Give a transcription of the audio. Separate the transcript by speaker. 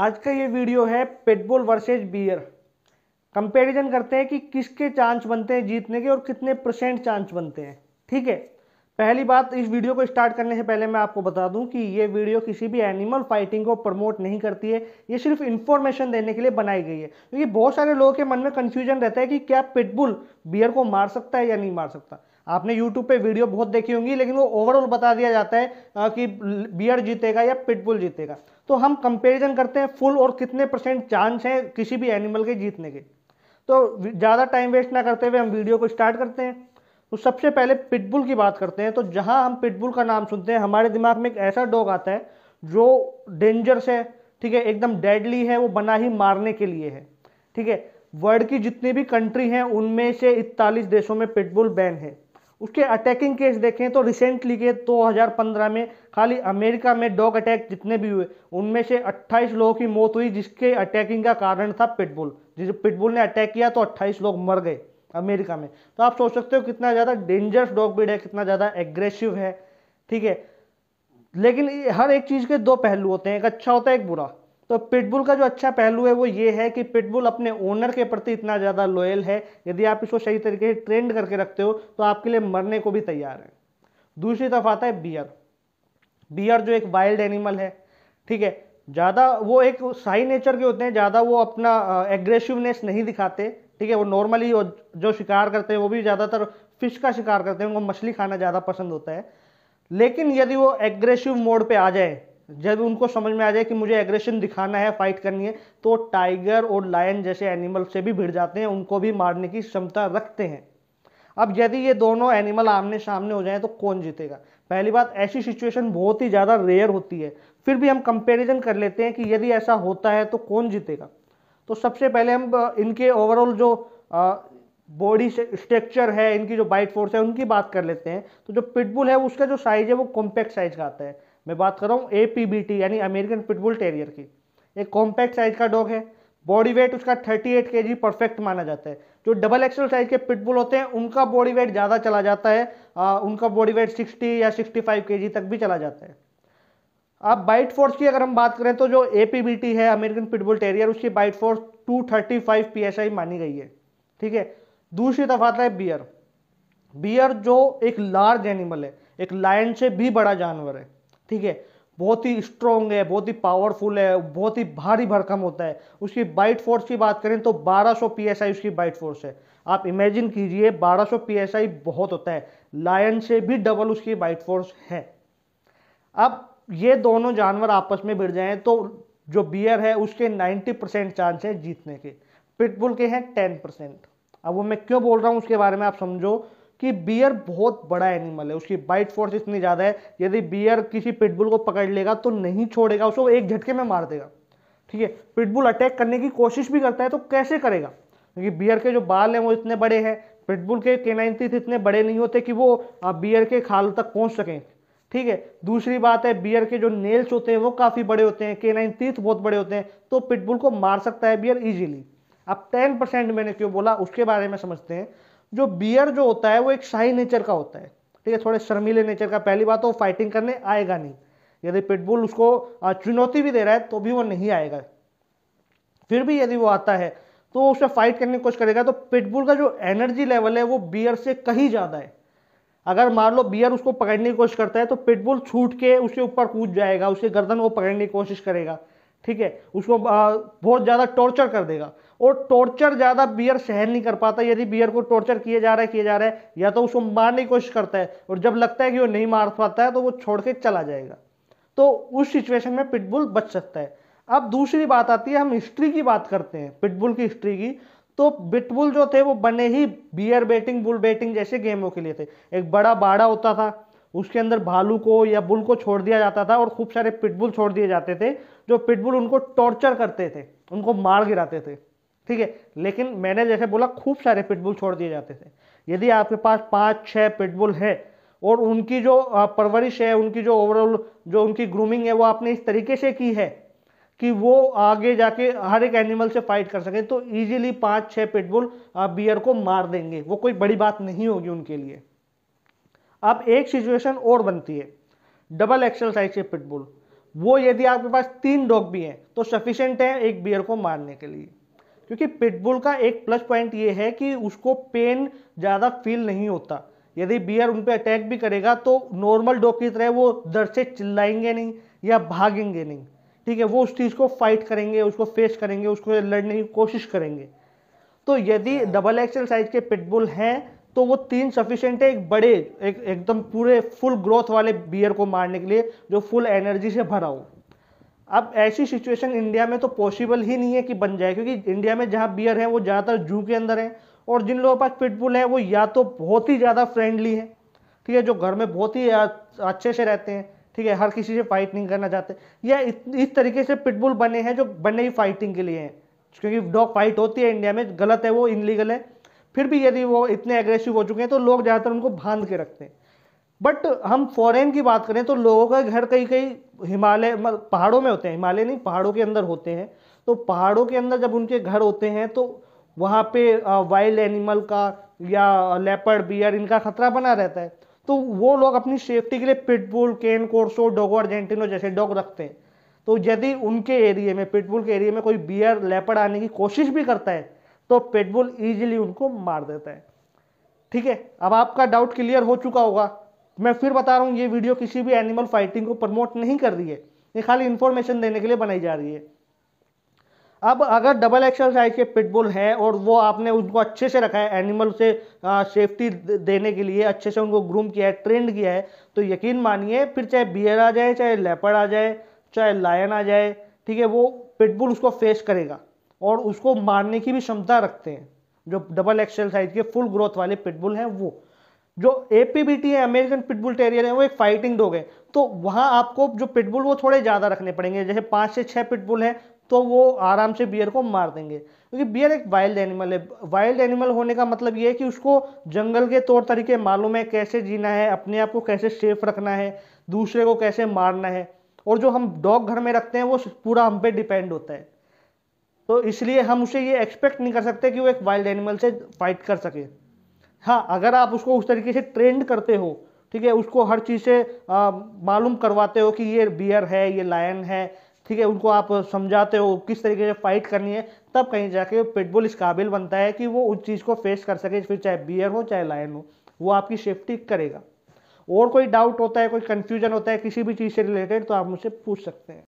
Speaker 1: आज का ये वीडियो है पेटबॉल वर्सेज बियर कंपैरिजन करते हैं कि किसके चांस बनते हैं जीतने के और कितने परसेंट चांस बनते हैं ठीक है पहली बात इस वीडियो को स्टार्ट करने से पहले मैं आपको बता दूं कि ये वीडियो किसी भी एनिमल फाइटिंग को प्रमोट नहीं करती है ये सिर्फ इन्फॉर्मेशन देने के लिए बनाई गई है क्योंकि तो बहुत सारे लोगों के मन में कन्फ्यूजन रहता है कि क्या पिटबुल बियर को मार सकता है या नहीं मार सकता आपने यूट्यूब पे वीडियो बहुत देखी होंगी लेकिन वो ओवरऑल बता दिया जाता है कि बियर जीतेगा या पिटबुल जीतेगा तो हम कंपेरिजन करते हैं फुल और कितने परसेंट चांस हैं किसी भी एनिमल के जीतने के तो ज़्यादा टाइम वेस्ट ना करते हुए हम वीडियो को स्टार्ट करते हैं तो सबसे पहले पिटबुल की बात करते हैं तो जहाँ हम पिटबुल का नाम सुनते हैं हमारे दिमाग में एक ऐसा डॉग आता है जो डेंजरस है ठीक है एकदम डेडली है वो बना ही मारने के लिए है ठीक है वर्ल्ड की जितनी भी कंट्री हैं उनमें से इकतालीस देशों में पिटबुल बैन है उसके अटैकिंग केस देखें तो रिसेंटली के 2015 में खाली अमेरिका में डॉग अटैक जितने भी हुए उनमें से 28 लोगों की मौत हुई जिसके अटैकिंग का कारण था पिटबुल जिस पिटबुल ने अटैक किया तो 28 लोग मर गए अमेरिका में तो आप सोच सकते हो कितना ज़्यादा डेंजरस डॉग ब्रीड है कितना ज़्यादा एग्रेसिव है ठीक है लेकिन हर एक चीज़ के दो पहलू होते हैं एक अच्छा होता है एक बुरा तो पिटबुल का जो अच्छा पहलू है वो ये है कि पिटबुल अपने ओनर के प्रति इतना ज़्यादा लॉयल है यदि आप इसको सही तरीके से ट्रेंड करके रखते हो तो आपके लिए मरने को भी तैयार है दूसरी तरफ आता है बियर बियर जो एक वाइल्ड एनिमल है ठीक है ज़्यादा वो एक साई नेचर के होते हैं ज़्यादा वो अपना एग्रेसिवनेस नहीं दिखाते ठीक है वो नॉर्मली जो शिकार करते हैं वो भी ज़्यादातर फिश का शिकार करते हैं उनको मछली खाना ज़्यादा पसंद होता है लेकिन यदि वो एग्रेसिव मोड पे आ जाए जब उनको समझ में आ जाए कि मुझे एग्रेशन दिखाना है फाइट करनी है तो टाइगर और लायन जैसे एनिमल से भी भिड़ जाते हैं उनको भी मारने की क्षमता रखते हैं अब यदि ये दोनों एनिमल आमने सामने हो जाए तो कौन जीतेगा पहली बात ऐसी सिचुएशन बहुत ही ज़्यादा रेयर होती है फिर भी हम कंपेरिजन कर लेते हैं कि यदि ऐसा होता है तो कौन जीतेगा तो सबसे पहले हम इनके ओवरऑल जो बॉडी स्ट्रक्चर है इनकी जो बाइट फोर्स है उनकी बात कर लेते हैं तो जो पिटबुल है उसका जो साइज है वो कॉम्पैक्ट साइज का आता है मैं बात कर रहा हूँ ए पी बी टी यानी अमेरिकन पिटबुल टेरियर की एक कॉम्पैक्ट साइज का डॉग है बॉडी वेट उसका 38 के परफेक्ट माना जाता है जो डबल एक्सल साइज के पिटबुल होते हैं उनका बॉडी वेट ज़्यादा चला जाता है आ, उनका बॉडी वेट 60 या 65 के तक भी चला जाता है अब बाइट फोर्स की अगर हम बात करें तो जो ए पी बी टी है अमेरिकन पिटबुल टेरियर उसकी बाइट फोर्स 235 पीएसआई मानी गई है ठीक है दूसरी तरफ आता है बियर बियर जो एक लार्ज एनिमल है एक लायन से भी बड़ा जानवर है ठीक है बहुत ही स्ट्रॉन्ग है बहुत ही पावरफुल है बहुत ही भारी भरकम होता है उसकी बाइट फोर्स की बात करें तो 1200 सौ उसकी बाइट फोर्स है आप इमेजिन कीजिए 1200 सौ बहुत होता है लायन से भी डबल उसकी बाइट फोर्स है अब ये दोनों जानवर आपस में भिड़ जाएं तो जो बियर है उसके 90 परसेंट चांस है जीतने के पिटबुल के हैं टेन परसेंट अब वो मैं क्यों बोल रहा हूँ उसके बारे में आप समझो कि बियर बहुत बड़ा एनिमल है उसकी बाइट फोर्स इतनी ज़्यादा है यदि बियर किसी पिटबुल को पकड़ लेगा तो नहीं छोड़ेगा उसको एक झटके में मार देगा ठीक है पिटबुल अटैक करने की कोशिश भी करता है तो कैसे करेगा क्योंकि बियर के जो बाल हैं वो इतने बड़े हैं पिटबुल के केनाइन तीस इतने बड़े नहीं होते कि वो बियर के खाल तक पहुंच सकें ठीक है दूसरी बात है बियर के जो नेल्स होते हैं वो काफ़ी बड़े होते हैं केनाइन तीस बहुत बड़े होते हैं तो पिटबुल को मार सकता है बियर इजीली अब टेन परसेंट मैंने क्यों बोला उसके बारे में समझते हैं जो बियर जो होता है वो एक शाही नेचर का होता है ठीक है थोड़े शर्मीले नेचर का पहली बात तो वो फाइटिंग करने आएगा नहीं यदि पिटबुल उसको चुनौती भी दे रहा है तो भी वो नहीं आएगा फिर भी यदि वो आता है तो उसे फाइट करने की कोशिश करेगा तो पिटबुल का जो एनर्जी लेवल है वो बियर से कहीं ज़्यादा है अगर मान लो बियर उसको पकड़ने की कोशिश करता है तो पिटबुल छूट के उसके ऊपर कूद जाएगा उसके गर्दन को पकड़ने की कोशिश करेगा ठीक है उसको बहुत ज़्यादा टॉर्चर कर देगा और टॉर्चर ज़्यादा बियर सहन नहीं कर पाता यदि बियर को टॉर्चर किया जा रहा है किया जा रहा है या तो उसको मारने की कोशिश करता है और जब लगता है कि वो नहीं मार पाता है तो वो छोड़ के चला जाएगा तो उस सिचुएशन में पिटबुल बच सकता है अब दूसरी बात आती है हम हिस्ट्री की बात करते हैं पिटबुल की हिस्ट्री की तो बिटबुल जो थे वो बने ही बियर बेटिंग बुल बेटिंग जैसे गेमों के लिए थे एक बड़ा बाड़ा होता था उसके अंदर भालू को या बुल को छोड़ दिया जाता था और खूब सारे पिटबुल छोड़ दिए जाते थे जो पिटबुल उनको टॉर्चर करते थे उनको मार गिराते थे ठीक है लेकिन मैंने जैसे बोला खूब सारे पिटबुल छोड़ दिए जाते थे यदि आपके पास पाँच छः पिटबुल है और उनकी जो परवरिश है उनकी जो ओवरऑल जो उनकी ग्रूमिंग है वो आपने इस तरीके से की है कि वो आगे जाके हर एक एनिमल से फाइट कर सकें तो इजीली पाँच छः पिटबुल बियर को मार देंगे वो कोई बड़ी बात नहीं होगी उनके लिए अब एक सिचुएशन और बनती है डबल एक्सल साइज के पिटबुल वो यदि आपके पास तीन डॉग भी हैं तो सफिशेंट है एक बियर को मारने के लिए क्योंकि पिटबुल का एक प्लस पॉइंट ये है कि उसको पेन ज़्यादा फील नहीं होता यदि बियर उन पर अटैक भी करेगा तो नॉर्मल डॉग की तरह वो दर से चिल्लाएंगे नहीं या भागेंगे नहीं ठीक है वो उस चीज़ को फाइट करेंगे उसको फेस करेंगे उसको लड़ने की कोशिश करेंगे तो यदि डबल एक्सल साइज के पिटबुल हैं तो वो तीन सफिशेंट है एक बड़े एक एकदम पूरे फुल ग्रोथ वाले बियर को मारने के लिए जो फुल एनर्जी से भरा हो अब ऐसी सिचुएशन इंडिया में तो पॉसिबल ही नहीं है कि बन जाए क्योंकि इंडिया में जहाँ बियर है वो ज़्यादातर जू के अंदर है और जिन लोगों के पास पिटबुल है वो या तो बहुत ही ज़्यादा फ्रेंडली है ठीक है जो घर में बहुत ही अच्छे से रहते हैं ठीक है हर किसी से फाइट नहीं करना चाहते या इस, इस तरीके से पिटबुल बने हैं जो बने ही फाइटिंग के लिए हैं क्योंकि डॉग फाइट होती है इंडिया में गलत है वो इनलीगल है फिर भी यदि वो इतने एग्रेसिव हो चुके हैं तो लोग ज़्यादातर उनको बांध के रखते हैं बट हम फॉरेन की बात करें तो लोगों का घर कई कई हिमालय पहाड़ों में होते हैं हिमालय नहीं पहाड़ों के अंदर होते हैं तो पहाड़ों के अंदर जब उनके घर होते हैं तो वहाँ पे वाइल्ड एनिमल का या लेपर्ड बियर इनका खतरा बना रहता है तो वो लोग अपनी सेफ्टी के लिए pitbull Cane Corso Dogo Argentino जैसे डॉग रखते हैं तो यदि उनके एरिए में पिटबुल के एरिए में कोई बियर लेपर्ड आने की कोशिश भी करता है तो पिटबुल ईजिली उनको मार देता है ठीक है अब आपका डाउट क्लियर हो चुका होगा मैं फिर बता रहा हूँ ये वीडियो किसी भी एनिमल फाइटिंग को प्रमोट नहीं कर रही है ये खाली इन्फॉर्मेशन देने के लिए बनाई जा रही है अब अगर डबल एक्सल साइज के पिटबुल हैं और वो आपने उनको अच्छे से रखा है एनिमल से आ, सेफ्टी देने के लिए अच्छे से उनको ग्रूम किया है ट्रेंड किया है तो यकीन मानिए फिर चाहे बियर आ जाए चाहे लेपर आ जाए चाहे लायन आ जाए ठीक है वो पिटबुल उसको फेस करेगा और उसको मारने की भी क्षमता रखते हैं जो डबल एक्सल साइज के फुल ग्रोथ वाले पिटबुल हैं वो जो ए टी है अमेरिकन पिटबुल टेरियर है वो एक फाइटिंग डॉग है तो वहाँ आपको जो पिटबुल वो थोड़े ज़्यादा रखने पड़ेंगे जैसे पाँच से छः पिटबुल हैं तो वो आराम से बियर को मार देंगे क्योंकि बियर एक वाइल्ड एनिमल है वाइल्ड एनिमल होने का मतलब ये है कि उसको जंगल के तौर तरीके मालूम है कैसे जीना है अपने आप को कैसे सेफ रखना है दूसरे को कैसे मारना है और जो हम डॉग घर में रखते हैं वो पूरा हम पे डिपेंड होता है तो इसलिए हम उसे ये एक्सपेक्ट नहीं कर सकते कि वो एक वाइल्ड एनिमल से फाइट कर सके हाँ अगर आप उसको उस तरीके से ट्रेंड करते हो ठीक है उसको हर चीज़ से मालूम करवाते हो कि ये बियर है ये लायन है ठीक है उनको आप समझाते हो किस तरीके से फाइट करनी है तब कहीं जाके पिटबुल इस काबिल बनता है कि वो उस चीज़ को फेस कर सके फिर चाहे बियर हो चाहे लायन हो वो आपकी सेफ्टी करेगा और कोई डाउट होता है कोई कन्फ्यूजन होता है किसी भी चीज़ से रिलेटेड तो आप मुझसे पूछ सकते हैं